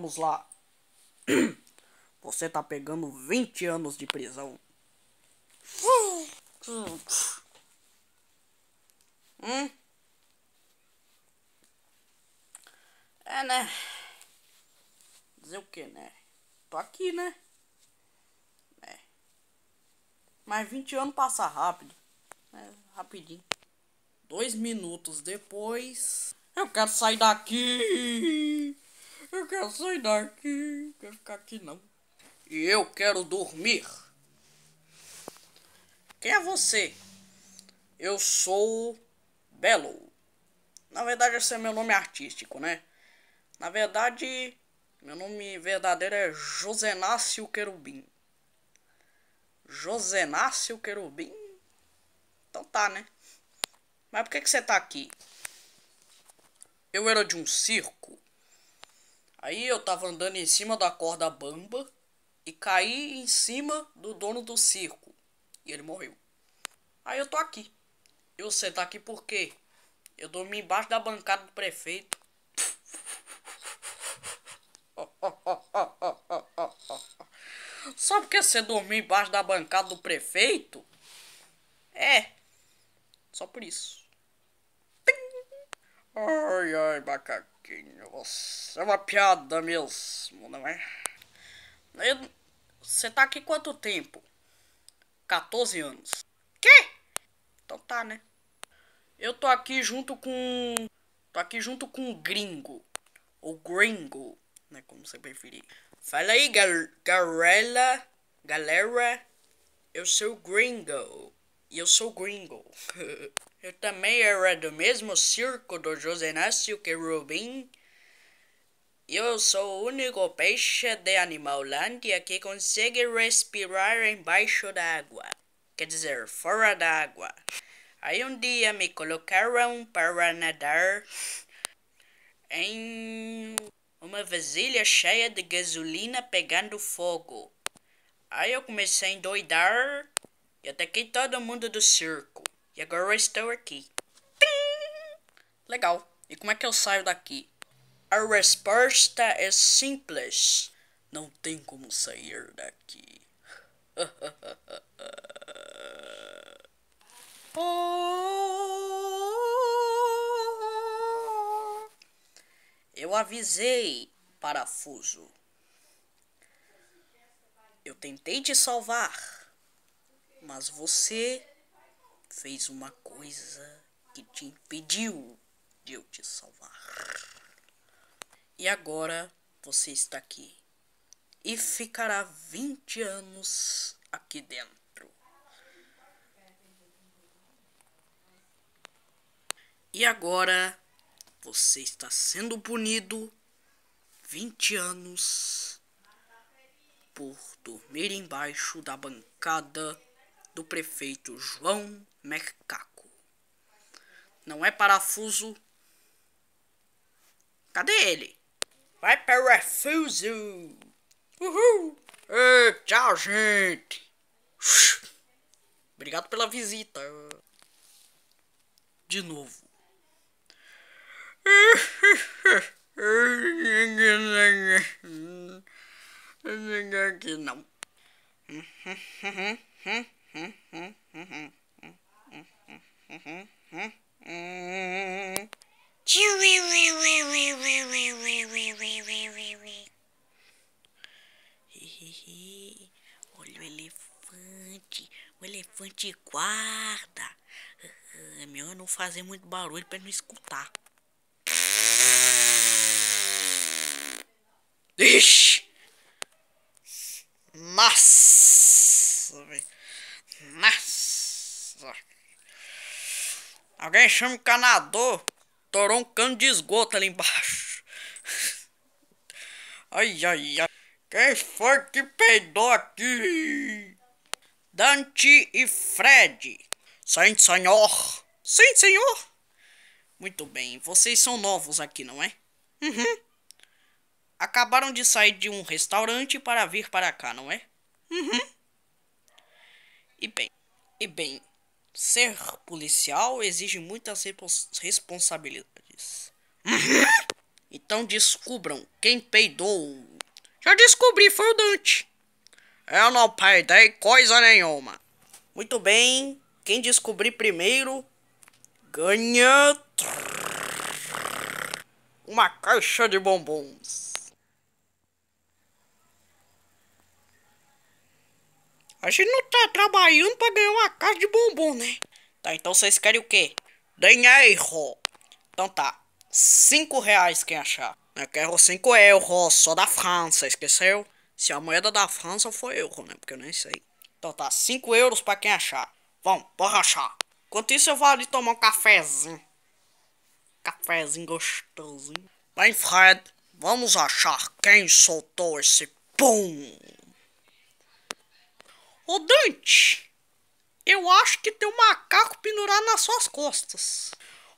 Vamos lá. Você tá pegando 20 anos de prisão. Hum? É, né? Dizer o que, né? Tô aqui, né? É. Mas 20 anos passa rápido. É, rapidinho. Dois minutos depois. Eu quero sair daqui! Eu quero sair daqui, quero ficar aqui não. E eu quero dormir. Quem é você? Eu sou Belo. Na verdade, esse é meu nome artístico, né? Na verdade, meu nome verdadeiro é Josenácio Querubim. Josenácio Querubim? Então tá, né? Mas por que, que você tá aqui? Eu era de um circo. Aí eu tava andando em cima da corda bamba e caí em cima do dono do circo. E ele morreu. Aí eu tô aqui. Eu sento tá aqui porque eu dormi embaixo da bancada do prefeito. Só porque você dormiu embaixo da bancada do prefeito? É. Só por isso. Ai, ai, macaco você é uma piada mesmo, não é? você tá aqui quanto tempo? 14 anos. Quê? Então tá, né? Eu tô aqui junto com. Tô aqui junto com um gringo. Ou gringo, né? Como você preferir. Fala aí, gal galera. Galera, eu sou gringo. E eu sou gringo. Eu também era do mesmo circo do José Nácio que Rubim. Eu sou o único peixe de Animalândia que consegue respirar embaixo da água. Quer dizer, fora da água. Aí um dia me colocaram para nadar em uma vasilha cheia de gasolina pegando fogo. Aí eu comecei a endoidar e ataquei todo mundo do circo. E agora eu estou aqui. Tim! Legal. E como é que eu saio daqui? A resposta é simples. Não tem como sair daqui. eu avisei, parafuso. Eu tentei te salvar, mas você fez uma coisa que te impediu de eu te salvar. E agora você está aqui e ficará 20 anos aqui dentro. E agora você está sendo punido 20 anos por dormir embaixo da bancada do prefeito João Mercaco. Não é parafuso. Cadê ele? Vai parafuso! Uhul! Ei, tchau, gente! Obrigado pela visita. De novo. Não. Olha o elefante. O elefante guarda. É melhor não fazer muito barulho para não escutar. Ixi! Alguém chama o canador. Torou um cano de esgoto ali embaixo. Ai, ai, ai. Quem foi que peidou aqui? Dante e Fred. Sim, senhor. Sim, senhor. Muito bem, vocês são novos aqui, não é? Uhum. Acabaram de sair de um restaurante para vir para cá, não é? Uhum. E bem, e bem, Ser policial exige muitas responsabilidades. Uhum. então descubram quem peidou. Já descobri, foi o Dante. Eu não peidei coisa nenhuma. Muito bem, quem descobrir primeiro ganha uma caixa de bombons. A gente não tá trabalhando pra ganhar uma caixa de bombom, né? Tá, então vocês querem o quê? Dinheiro! Então tá, cinco reais quem achar. Eu quero cinco euros, só da França, esqueceu? Se a moeda da França foi euro, né? Porque eu nem sei. Então tá, cinco euros pra quem achar. Vamos, bora achar. Enquanto isso eu vou ali tomar um cafezinho. Cafezinho gostosinho. Bem, Fred, vamos achar quem soltou esse pum. Ô Dante, eu acho que tem um macaco pendurado nas suas costas.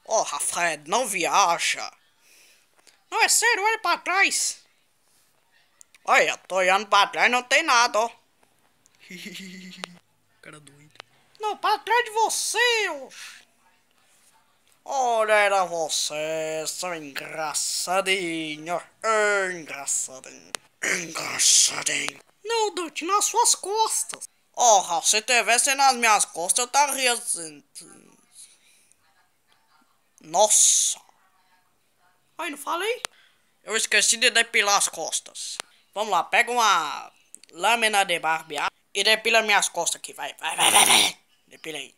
Ô oh, Rafael, não viaja. Não, é sério, olha pra trás. Olha, eu tô olhando pra trás não tem nada, ó. Cara doido. Não, pra trás de você, ô. Olha, era você, seu engraçadinho. Engraçadinho. Engraçadinho. Não, Dante, nas suas costas. Oh, se tivesse nas minhas costas, eu estaria... Assim. Nossa. Ai, não falei? Eu esqueci de depilar as costas. Vamos lá, pega uma lâmina de barbear e depila minhas costas aqui. Vai, vai, vai, vai, vai. Depila aí.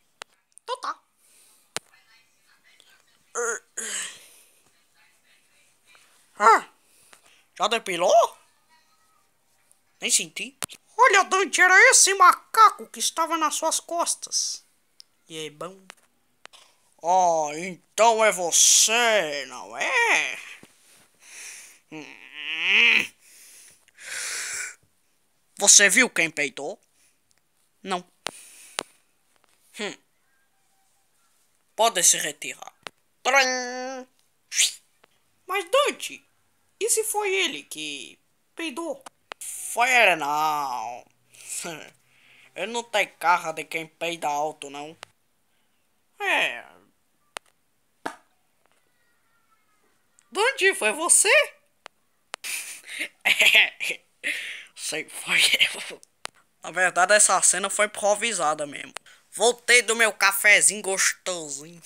Então tá. Ah, já depilou? Nem senti. Olha, Dante, era esse macaco que estava nas suas costas. E aí, bom. Ah, então é você, não é? Hum. Você viu quem peidou? Não. Hum. Pode se retirar. Mas Dante, e se foi ele que peidou? Fire não. Ele não tem carro de quem peida alto, não. É. Dandy, foi você? é. Sei, foi eu. Na verdade, essa cena foi improvisada mesmo. Voltei do meu cafezinho gostosinho.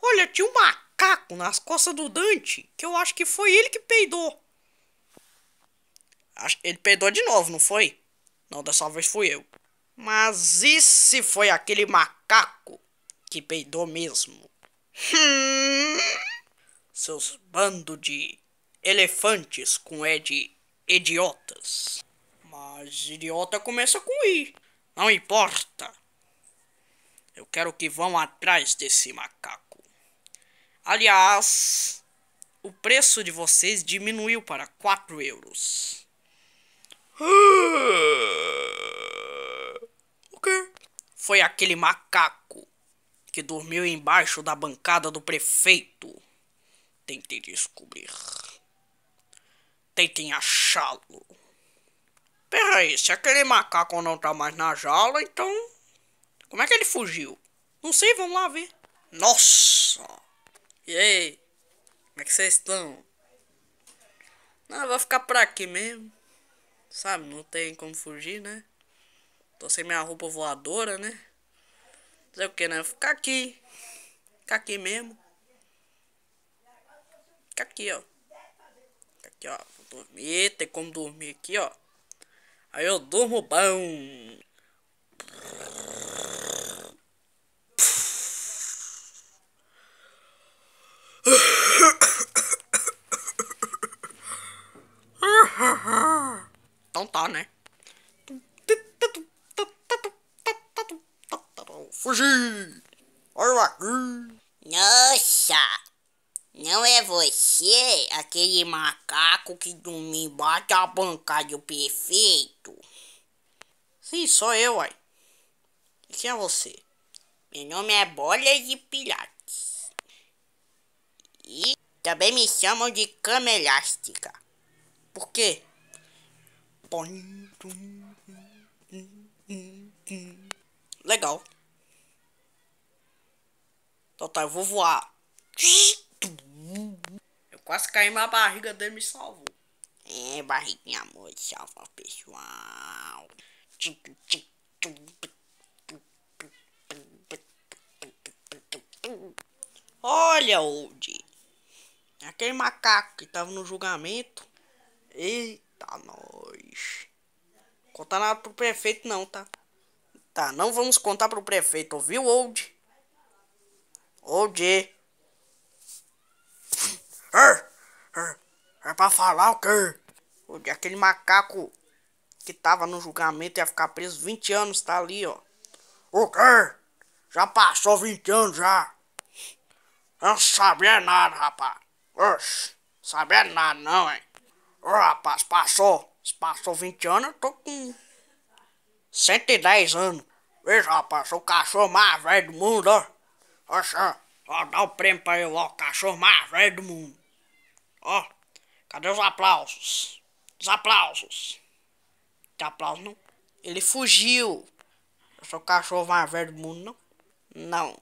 Olha, tinha um macaco nas costas do Dante, que eu acho que foi ele que peidou. Ele peidou de novo, não foi? Não, dessa vez fui eu. Mas e se foi aquele macaco que peidou mesmo? Hum? Seus bando de elefantes com E de idiotas. Mas idiota começa com I. Não importa. Eu quero que vão atrás desse macaco. Aliás, o preço de vocês diminuiu para 4 euros. O quê? Foi aquele macaco que dormiu embaixo da bancada do prefeito. Tentem descobrir. Tentem achá-lo. Peraí, se aquele macaco não tá mais na jaula, então. Como é que ele fugiu? Não sei, vamos lá ver. Nossa! E aí? Como é que vocês estão? Não, eu vou ficar por aqui mesmo sabe? Não tem como fugir, né? Tô sem minha roupa voadora, né? Fazer o que, né? Ficar aqui. Ficar aqui mesmo. Ficar aqui, ó. Ficar aqui, ó. Vou dormir, tem como dormir aqui, ó. Aí eu durmo bom. Jorge! Olha aqui! Nossa! Não é você, aquele macaco que dorme bate a bancada perfeito? Sim, sou eu, uai. Quem é você? Meu nome é Bola de Pilates. E também me chamam de cama elástica. Por quê? Legal. Então tá, eu vou voar. Eu quase caí, mas a barriga dele me salvou. É, barriguinha amor, salva pessoal. Olha, Old. Aquele macaco que tava no julgamento. Eita, nós. Contar nada pro prefeito, não, tá? Tá, não vamos contar pro prefeito, ouviu, Old? ou de. É pra falar o quê? O aquele macaco que tava no julgamento ia ficar preso 20 anos, tá ali, ó. O quê? Já passou 20 anos já. Eu não sabia nada, rapaz. Oxe, sabia nada não, hein. Ô, rapaz, passou. Se passou 20 anos, eu tô com 110 anos. Veja, rapaz, sou o cachorro mais velho do mundo, ó. Oxa, ó, dá o prêmio pra eu, ó, cachorro mais velho do mundo. Ó, cadê os aplausos? Os aplausos. tem aplauso, não? Ele fugiu. Eu sou o cachorro mais velho do mundo, não? Não.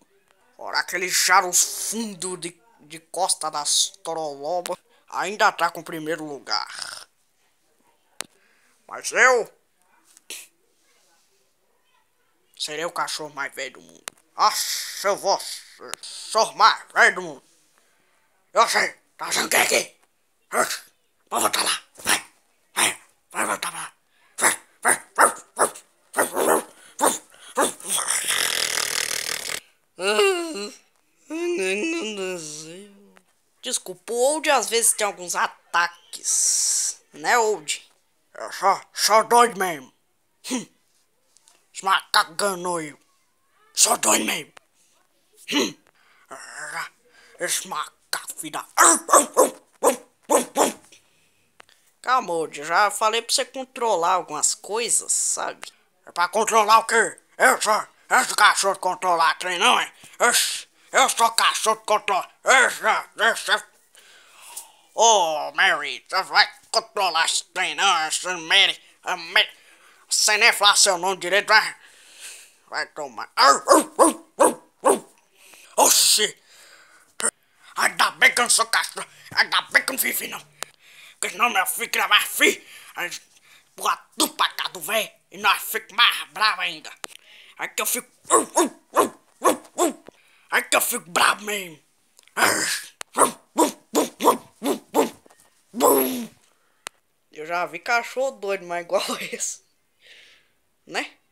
Ora, aquele Charles fundo de, de Costa das Torolobas ainda tá com o primeiro lugar. Mas eu... Serei o cachorro mais velho do mundo. Nossa, eu vou somar, velho do mundo. Eu sei, tá achando que é aqui? vai, voltar lá, vai, vai, vai voltar lá. Vai, vai, vai, vai, vai, vai, vai, vai, vai. Desculpa, o Old às vezes tem alguns ataques, né, Old? É só, só doido mesmo. Os hum. macacos ganham eu. Só dói mesmo. Hum. Esse macaco vida. Hum, hum, hum, Calma, já falei pra você controlar algumas coisas, sabe? É pra controlar o quê? Eu sou. esse cachorro controlar trem, não hein? É? Eu, eu sou cachorro controlar. Eu sou. Oh, Mary, você vai controlar esse trem, não? Esse Mary. A Mary. nem falar seu nome direito, vai vai tomar. Oxi! Ainda bem que eu não sou castro. Ainda bem que eu não vivi, não. Porque senão meu filho era é mais filho. Porra, tudo pra cá do velho. E nós fico mais bravo ainda. Aí que eu fico. Aí que eu fico bravo mesmo. Eu já vi cachorro doido, mas igual esse. Né?